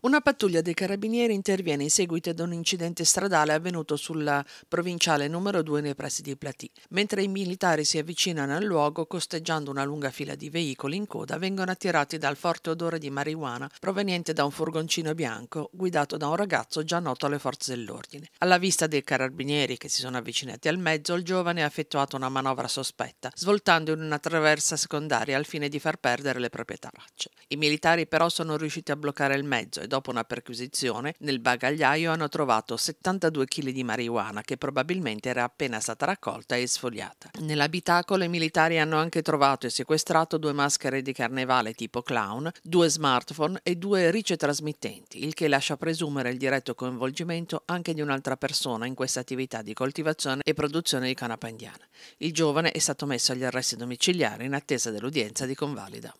Una pattuglia dei carabinieri interviene in seguito ad un incidente stradale avvenuto sulla provinciale numero 2 nei pressi di Platì. Mentre i militari si avvicinano al luogo, costeggiando una lunga fila di veicoli in coda, vengono attirati dal forte odore di marijuana proveniente da un furgoncino bianco guidato da un ragazzo già noto alle forze dell'ordine. Alla vista dei carabinieri che si sono avvicinati al mezzo, il giovane ha effettuato una manovra sospetta, svoltando in una traversa secondaria al fine di far perdere le proprie tracce. I militari però sono riusciti a bloccare il mezzo dopo una perquisizione, nel bagagliaio hanno trovato 72 kg di marijuana che probabilmente era appena stata raccolta e sfogliata. Nell'abitacolo i militari hanno anche trovato e sequestrato due maschere di carnevale tipo clown, due smartphone e due ricetrasmittenti, il che lascia presumere il diretto coinvolgimento anche di un'altra persona in questa attività di coltivazione e produzione di canapa indiana. Il giovane è stato messo agli arresti domiciliari in attesa dell'udienza di convalida.